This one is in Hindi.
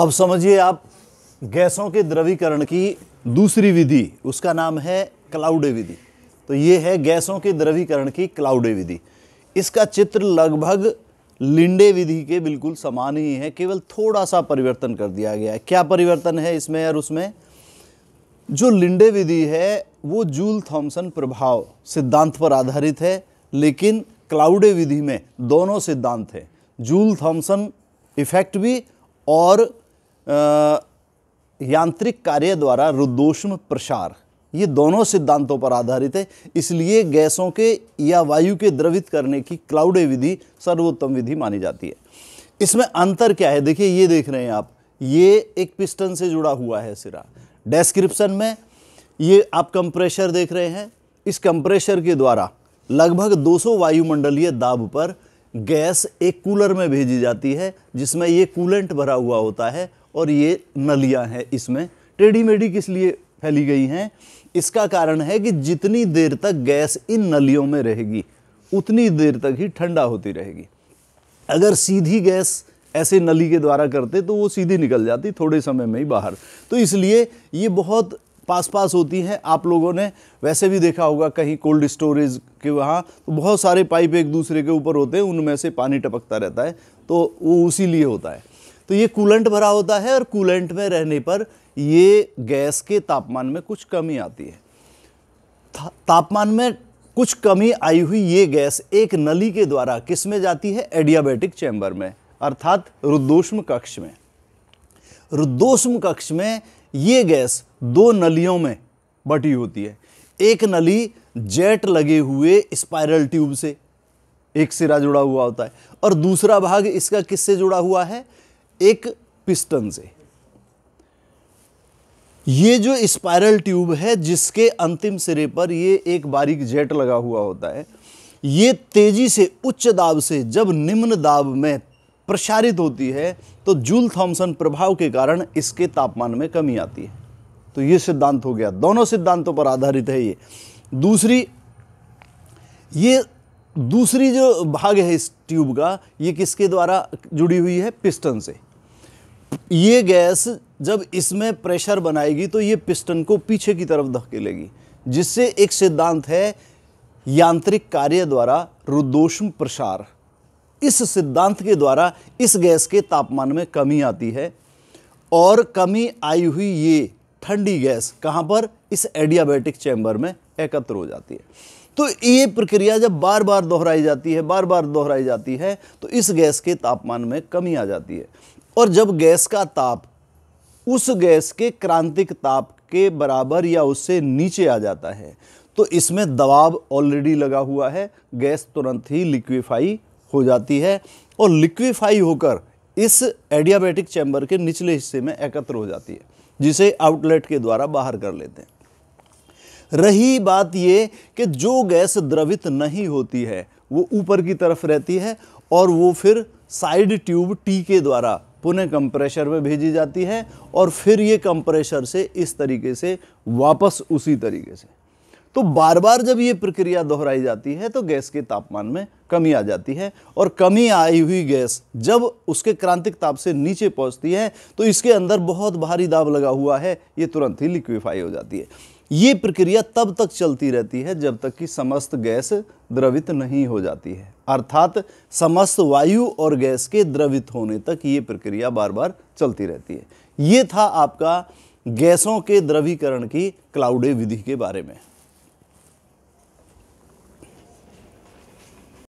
अब समझिए आप गैसों के द्रवीकरण की दूसरी विधि उसका नाम है क्लाउडे विधि तो ये है गैसों के द्रवीकरण की क्लाउडे विधि इसका चित्र लगभग लिंडे विधि के बिल्कुल समान ही है केवल थोड़ा सा परिवर्तन कर दिया गया है क्या परिवर्तन है इसमें और उसमें जो लिंडे विधि है वो जूल थॉम्सन प्रभाव सिद्धांत पर आधारित है लेकिन क्लाउडे विधि में दोनों सिद्धांत हैं जूल थॉम्सन इफेक्ट भी और यांत्रिक कार्य द्वारा रुदोष्म प्रसार ये दोनों सिद्धांतों पर आधारित है इसलिए गैसों के या वायु के द्रवित करने की क्लाउड विधि सर्वोत्तम विधि मानी जाती है इसमें अंतर क्या है देखिए ये देख रहे हैं आप ये एक पिस्टन से जुड़ा हुआ है सिरा डेस्क्रिप्शन में ये आप कंप्रेशर देख रहे हैं इस कंप्रेशर के द्वारा लगभग 200 वायुमंडलीय दाब पर गैस एक कूलर में भेजी जाती है जिसमें ये कूलेंट भरा हुआ होता है और ये नलियाँ हैं इसमें टेढ़ी मेढ़ी किस लिए फैली गई हैं इसका कारण है कि जितनी देर तक गैस इन नलियों में रहेगी उतनी देर तक ही ठंडा होती रहेगी अगर सीधी गैस ऐसे नली के द्वारा करते तो वो सीधी निकल जाती थोड़े समय में ही बाहर तो इसलिए ये बहुत पास पास होती हैं आप लोगों ने वैसे भी देखा होगा कहीं कोल्ड स्टोरेज के वहाँ तो बहुत सारे पाइप एक दूसरे के ऊपर होते हैं उनमें से पानी टपकता रहता है तो वो उसी लिए होता है तो ये कूलेंट भरा होता है और कूलेंट में रहने पर ये गैस के तापमान में कुछ कमी आती है तापमान में कुछ कमी आई हुई ये गैस एक नली के द्वारा किस में जाती है एडियाबेटिक चैम्बर में अर्थात रुद्दोष्म कक्ष में रुद्दोष्म कक्ष में ये गैस दो नलियों में बटी होती है एक नली जेट लगे हुए स्पायरल ट्यूब से एक सिरा जुड़ा हुआ होता है और दूसरा भाग इसका किससे जुड़ा हुआ है एक पिस्टन से ये जो स्पायरल ट्यूब है जिसके अंतिम सिरे पर ये एक बारीक जेट लगा हुआ होता है ये तेजी से उच्च दाब से जब निम्न दाब में प्रसारित होती है तो जूल थॉम्सन प्रभाव के कारण इसके तापमान में कमी आती है तो ये सिद्धांत हो गया दोनों सिद्धांतों पर आधारित है ये दूसरी ये दूसरी जो भाग है इस ट्यूब का ये किसके द्वारा जुड़ी हुई है पिस्टन से ये गैस जब इसमें प्रेशर बनाएगी तो ये पिस्टन को पीछे की तरफ धकेलेगी जिससे एक सिद्धांत है यांत्रिक कार्य द्वारा रुदोष्म प्रसार इस सिद्धांत के द्वारा इस गैस के तापमान में कमी आती है और कमी आई हुई ये ठंडी गैस कहाँ पर इस एडियाबैटिक चैम्बर में एकत्र हो जाती है तो ये प्रक्रिया जब बार बार दोहराई जाती है बार बार दोहराई जाती है तो इस गैस के तापमान में कमी आ जाती है और जब गैस का ताप उस गैस के क्रांतिक ताप के बराबर या उससे नीचे आ जाता है तो इसमें दबाव ऑलरेडी लगा हुआ है गैस तुरंत ही लिक्विफाई हो जाती है और लिक्विफाई होकर इस एडियाबेटिक चैम्बर के निचले हिस्से में एकत्र हो जाती है जिसे आउटलेट के द्वारा बाहर कर लेते हैं रही बात ये कि जो गैस द्रवित नहीं होती है वो ऊपर की तरफ रहती है और वो फिर साइड ट्यूब टी के द्वारा पुनः कंप्रेशर में भेजी जाती है और फिर ये कंप्रेशर से इस तरीके से वापस उसी तरीके से तो बार बार जब ये प्रक्रिया दोहराई जाती है तो गैस के तापमान में कमी आ जाती है और कमी आई हुई गैस जब उसके क्रांतिक ताप से नीचे पहुंचती है तो इसके अंदर बहुत भारी दाब लगा हुआ है ये तुरंत ही लिक्विफाई हो जाती है ये प्रक्रिया तब तक चलती रहती है जब तक कि समस्त गैस द्रवित नहीं हो जाती है अर्थात समस्त वायु और गैस के द्रवित होने तक ये प्रक्रिया बार बार चलती रहती है ये था आपका गैसों के द्रवीकरण की क्लाउडे विधि के बारे में